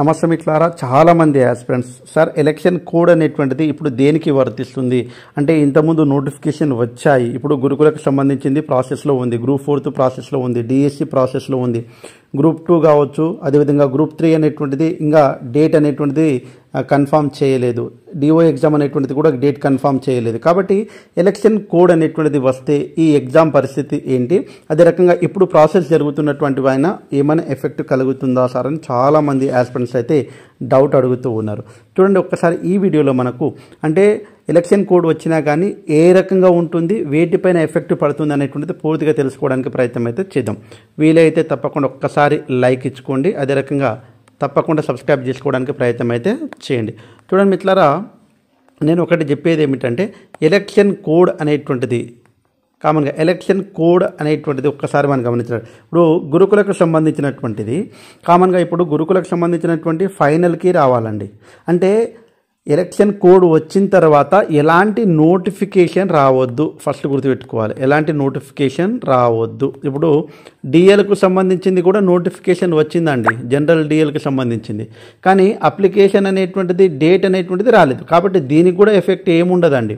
నమస్తే మిట్లారా చాలామంది aspirants sir election code అనేటువంటిది ఇప్పుడు దేనికి వర్తిస్తుంది అంటే ఇంతకుముందు నోటిఫికేషన్ వచ్చాయి ఇప్పుడు గురుకులకు సంబంధించింది ప్రాసెస్లో ఉంది గ్రూప్ ఫోర్త్ ప్రాసెస్లో ఉంది డిఎస్సి ప్రాసెస్లో e ఉంది గ్రూప్ టూ కావచ్చు అదేవిధంగా గ్రూప్ త్రీ అనేటువంటిది ఇంకా డేట్ అనేటువంటిది కన్ఫామ్ చేయలేదు డిఓ ఎగ్జామ్ అనేటువంటిది కూడా డేట్ కన్ఫామ్ చేయలేదు కాబట్టి ఎలక్షన్ కోడ్ అనేటువంటిది వస్తే ఈ ఎగ్జామ్ పరిస్థితి ఏంటి అదే రకంగా ఇప్పుడు ప్రాసెస్ జరుగుతున్నటువంటి పైన ఏమైనా ఎఫెక్ట్ కలుగుతుందా సార్ అని చాలామంది యాస్పెంట్స్ అయితే డౌట్ అడుగుతూ ఉన్నారు చూడండి ఒక్కసారి ఈ వీడియోలో మనకు అంటే ఎలక్షన్ కోడ్ వచ్చినా కానీ ఏ రకంగా ఉంటుంది వేటిపైన ఎఫెక్ట్ పడుతుంది అనేటువంటిది పూర్తిగా తెలుసుకోవడానికి ప్రయత్నం అయితే చేద్దాం వీలైతే తప్పకుండా ఒక్కసారి లైక్ ఇచ్చుకోండి అదే రకంగా తప్పకుండా సబ్స్క్రైబ్ చేసుకోవడానికి ప్రయత్నం అయితే చేయండి చూడండి మిత్రులారా నేను ఒకటి చెప్పేది ఏమిటంటే ఎలక్షన్ కోడ్ అనేటువంటిది కామన్గా ఎలక్షన్ కోడ్ అనేటువంటిది ఒక్కసారి మనం గమనించాలి ఇప్పుడు గురుకులకు సంబంధించినటువంటిది కామన్గా ఇప్పుడు గురుకులకు సంబంధించినటువంటి ఫైనల్కి రావాలండి అంటే ఎలక్షన్ కోడ్ వచ్చిన తర్వాత ఎలాంటి నోటిఫికేషన్ రావద్దు ఫస్ట్ గుర్తుపెట్టుకోవాలి ఎలాంటి నోటిఫికేషన్ రావద్దు ఇప్పుడు డిఎల్కు సంబంధించింది కూడా నోటిఫికేషన్ వచ్చిందండి జనరల్ డిఎల్కి సంబంధించింది కానీ అప్లికేషన్ అనేటువంటిది డేట్ అనేటువంటిది రాలేదు కాబట్టి దీనికి కూడా ఎఫెక్ట్ ఏముండదండి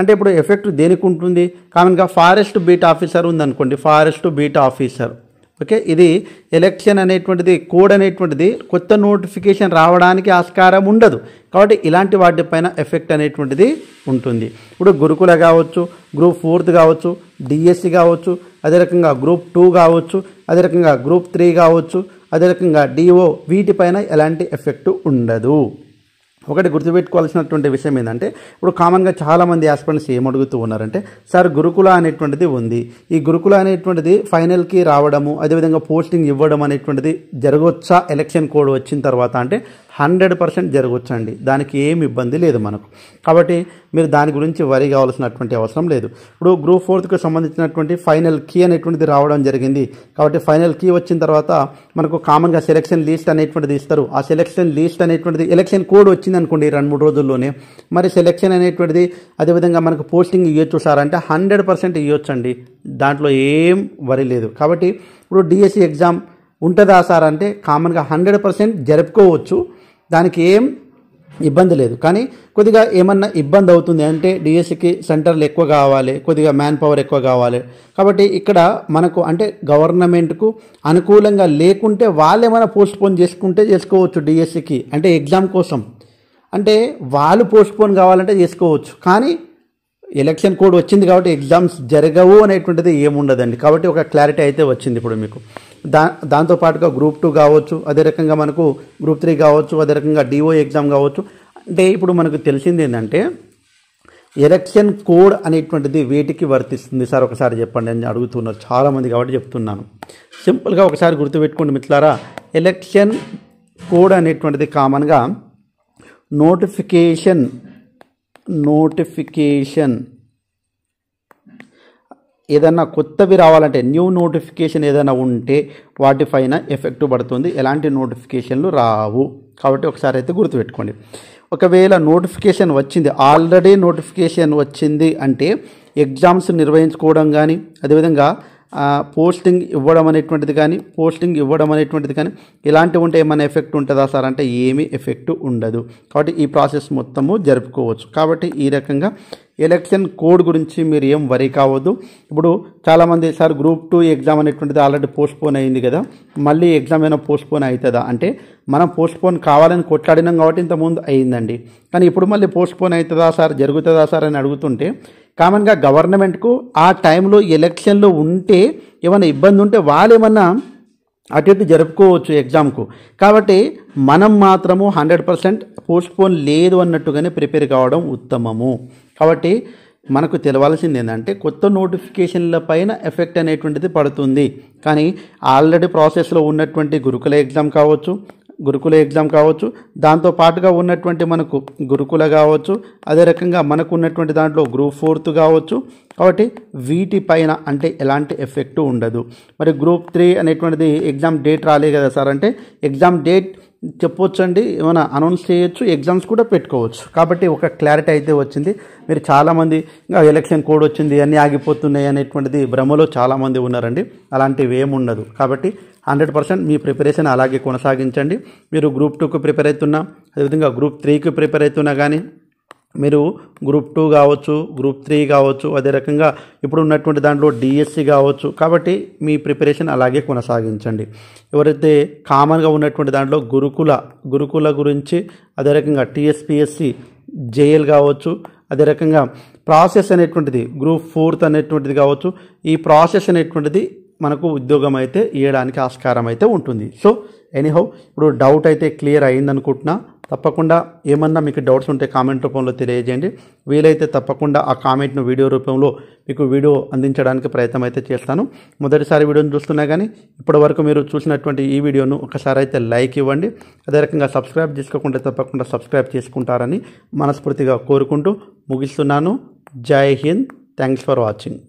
అంటే ఇప్పుడు ఎఫెక్ట్ దేనికి ఉంటుంది కామన్గా ఫారెస్ట్ బీట్ ఆఫీసర్ ఉందనుకోండి ఫారెస్ట్ బీట్ ఆఫీసర్ ఓకే ఇది ఎలక్షన్ అనేటువంటిది కోడ్ అనేటువంటిది కొత్త నోటిఫికేషన్ రావడానికి ఆస్కారం ఉండదు కాబట్టి ఇలాంటి వాటిపైన ఎఫెక్ట్ అనేటువంటిది ఉంటుంది ఇప్పుడు గురుకుల కావచ్చు గ్రూప్ ఫోర్త్ కావచ్చు డిఎస్సి కావచ్చు అదే రకంగా గ్రూప్ టూ కావచ్చు అదే రకంగా గ్రూప్ త్రీ కావచ్చు అదే రకంగా డిఓ వీటిపైన ఎలాంటి ఎఫెక్ట్ ఉండదు ఒకటి గుర్తుపెట్టుకోవాల్సినటువంటి విషయం ఏంటంటే ఇప్పుడు కామన్గా చాలామంది ఆస్పిరెంట్స్ ఏమడుగుతూ ఉన్నారంటే సార్ గురుకుల అనేటువంటిది ఉంది ఈ గురుకుల అనేటువంటిది ఫైనల్కి రావడము అదేవిధంగా పోస్టింగ్ ఇవ్వడం అనేటువంటిది జరగవచ్చా ఎలక్షన్ కోడ్ వచ్చిన తర్వాత అంటే హండ్రెడ్ పర్సెంట్ అండి దానికి ఏమి ఇబ్బంది లేదు మనకు కాబట్టి మీరు దాని గురించి వరి కావాల్సినటువంటి అవసరం లేదు ఇప్పుడు గ్రూప్ ఫోర్త్కి సంబంధించినటువంటి ఫైనల్ కీ అనేటువంటిది రావడం జరిగింది కాబట్టి ఫైనల్ కీ వచ్చిన తర్వాత మనకు కామన్గా సెలెక్షన్ లిస్ట్ అనేటువంటిది ఇస్తారు ఆ సెలెక్షన్ లిస్ట్ అనేటువంటిది ఎలక్షన్ కోడ్ వచ్చింది అనుకోండి రెండు మూడు రోజుల్లోనే మరి సెలెక్షన్ అనేటువంటిది అదేవిధంగా మనకు పోస్టింగ్ ఇవ్వచ్చు సార్ అంటే హండ్రెడ్ పర్సెంట్ అండి దాంట్లో ఏం వరి లేదు కాబట్టి ఇప్పుడు డిఎస్సి ఎగ్జామ్ ఉంటుందా సార్ అంటే కామన్గా హండ్రెడ్ పర్సెంట్ జరుపుకోవచ్చు దానికి ఏం ఇబ్బంది లేదు కానీ కొద్దిగా ఏమన్నా ఇబ్బంది అవుతుంది అంటే డిఎస్సికి సెంటర్లు ఎక్కువ కావాలి కొద్దిగా మ్యాన్ పవర్ ఎక్కువ కావాలి కాబట్టి ఇక్కడ మనకు అంటే గవర్నమెంట్కు అనుకూలంగా లేకుంటే వాళ్ళు ఏమైనా పోస్ట్ పోన్ చేసుకుంటే చేసుకోవచ్చు డిఎస్సికి అంటే ఎగ్జామ్ కోసం అంటే వాళ్ళు పోస్ట్ పోన్ కావాలంటే చేసుకోవచ్చు కానీ ఎలక్షన్ కోడ్ వచ్చింది కాబట్టి ఎగ్జామ్స్ జరగవు అనేటువంటిది ఏముండదండి కాబట్టి ఒక క్లారిటీ అయితే వచ్చింది ఇప్పుడు మీకు దా దాంతోపాటుగా గ్రూప్ టూ కావచ్చు అదే రకంగా మనకు గ్రూప్ త్రీ కావచ్చు అదే రకంగా డిఓ ఎగ్జామ్ కావచ్చు అంటే ఇప్పుడు మనకు తెలిసింది ఏంటంటే ఎలక్షన్ కోడ్ అనేటువంటిది వేటికి వర్తిస్తుంది సార్ ఒకసారి చెప్పండి అని అడుగుతున్నారు చాలామంది కాబట్టి చెప్తున్నాను సింపుల్గా ఒకసారి గుర్తుపెట్టుకోండి మిత్రులారా ఎలక్షన్ కోడ్ అనేటువంటిది కామన్గా నోటిఫికేషన్ నోటిఫికేషన్ ఏదైనా కొత్తవి రావాలంటే న్యూ నోటిఫికేషన్ ఏదైనా ఉంటే వాటిపైన ఎఫెక్ట్ పడుతుంది ఎలాంటి నోటిఫికేషన్లు రావు కాబట్టి ఒకసారి అయితే గుర్తుపెట్టుకోండి ఒకవేళ నోటిఫికేషన్ వచ్చింది ఆల్రెడీ నోటిఫికేషన్ వచ్చింది అంటే ఎగ్జామ్స్ నిర్వహించుకోవడం కానీ అదేవిధంగా పోస్టింగ్ ఇవ్వడం అనేటువంటిది కానీ పోస్టింగ్ ఇవ్వడం అనేటువంటిది కానీ ఇలాంటివి ఉంటే ఏమైనా ఎఫెక్ట్ ఉంటుందా సార్ అంటే ఏమీ ఎఫెక్ట్ ఉండదు కాబట్టి ఈ ప్రాసెస్ మొత్తము జరుపుకోవచ్చు కాబట్టి ఈ రకంగా ఎలక్షన్ కోడ్ గురించి మీరు ఏం వరి కావద్దు ఇప్పుడు చాలామంది సార్ గ్రూప్ టూ ఎగ్జామ్ అనేటువంటిది ఆల్రెడీ పోస్ట్పోన్ అయింది కదా మళ్ళీ ఎగ్జామ్ ఏమైనా పోస్ట్పోన్ అవుతుందా అంటే మనం పోస్ట్పోన్ కావాలని కొట్లాడినాం కాబట్టి ఇంతకుముందు అయిందండి కానీ ఇప్పుడు మళ్ళీ పోస్ట్పోన్ అవుతుందా సార్ జరుగుతుందా సార్ అని అడుగుతుంటే కామన్గా గవర్నమెంట్కు ఆ టైంలో ఎలక్షన్లో ఉంటే ఏమైనా ఇబ్బంది ఉంటే వాళ్ళు ఏమన్నా అటు ఇటు జరుపుకోవచ్చు ఎగ్జామ్కు కాబట్టి మనం మాత్రము హండ్రెడ్ పర్సెంట్ పోస్ట్పోన్ లేదు అన్నట్టుగానే ప్రిపేర్ కావడం ఉత్తమము కాబట్టి మనకు తెలవాల్సింది ఏంటంటే కొత్త నోటిఫికేషన్ల పైన ఎఫెక్ట్ అనేటువంటిది పడుతుంది కానీ ఆల్రెడీ ప్రాసెస్లో ఉన్నటువంటి గురుకుల ఎగ్జామ్ కావచ్చు గురుకుల ఎగ్జామ్ కావచ్చు దాంతో పాటుగా ఉన్నటువంటి మనకు గురుకుల కావచ్చు అదే రకంగా మనకు ఉన్నటువంటి దాంట్లో గ్రూప్ ఫోర్త్ కావచ్చు కాబట్టి వీటిపైన అంటే ఎలాంటి ఎఫెక్ట్ ఉండదు మరి గ్రూప్ త్రీ అనేటువంటిది ఎగ్జామ్ డేట్ రాలే కదా సార్ అంటే ఎగ్జామ్ డేట్ అండి ఏమైనా అనౌన్స్ చేయొచ్చు ఎగ్జామ్స్ కూడా పెట్టుకోవచ్చు కాబట్టి ఒక క్లారిటీ అయితే వచ్చింది మీరు చాలామంది ఇంకా ఎలక్షన్ కోడ్ వచ్చింది అన్నీ ఆగిపోతున్నాయి అనేటువంటిది భ్రమలో చాలామంది ఉన్నారండి అలాంటివి ఏముండదు కాబట్టి హండ్రెడ్ పర్సెంట్ మీ ప్రిపరేషన్ అలాగే కొనసాగించండి మీరు గ్రూప్ టూకి ప్రిపేర్ అవుతున్నా అదేవిధంగా గ్రూప్ త్రీకి ప్రిపేర్ అవుతున్నా కానీ మీరు గ్రూప్ టూ కావచ్చు గ్రూప్ త్రీ కావచ్చు అదే రకంగా ఇప్పుడు ఉన్నటువంటి దాంట్లో డిఎస్సి కావచ్చు కాబట్టి మీ ప్రిపరేషన్ అలాగే కొనసాగించండి ఎవరైతే కామన్గా ఉన్నటువంటి దాంట్లో గురుకుల గురుకుల గురించి అదే రకంగా టీఎస్పిఎస్సి జేఎల్ కావచ్చు అదే రకంగా ప్రాసెస్ అనేటువంటిది గ్రూప్ ఫోర్త్ అనేటువంటిది కావచ్చు ఈ ప్రాసెస్ అనేటువంటిది మనకు ఉద్యోగం అయితే ఇవ్వడానికి ఆస్కారం అయితే ఉంటుంది సో ఎనీహౌ ఇప్పుడు డౌట్ అయితే క్లియర్ అయిందనుకుంటున్నా తప్పకుండా ఏమన్నా మీకు డౌట్స్ ఉంటే కామెంట్ రూపంలో తెలియజేయండి వీలైతే తప్పకుండా ఆ కామెంట్ను వీడియో రూపంలో మీకు వీడియో అందించడానికి ప్రయత్నం అయితే చేస్తాను మొదటిసారి వీడియోను చూస్తున్నా కానీ ఇప్పటి వరకు మీరు చూసినటువంటి ఈ వీడియోను ఒకసారి అయితే లైక్ ఇవ్వండి అదే రకంగా సబ్స్క్రైబ్ చేసుకోకుండా తప్పకుండా సబ్స్క్రైబ్ చేసుకుంటారని మనస్ఫూర్తిగా కోరుకుంటూ ముగిస్తున్నాను జై హింద్ థ్యాంక్స్ ఫర్ వాచింగ్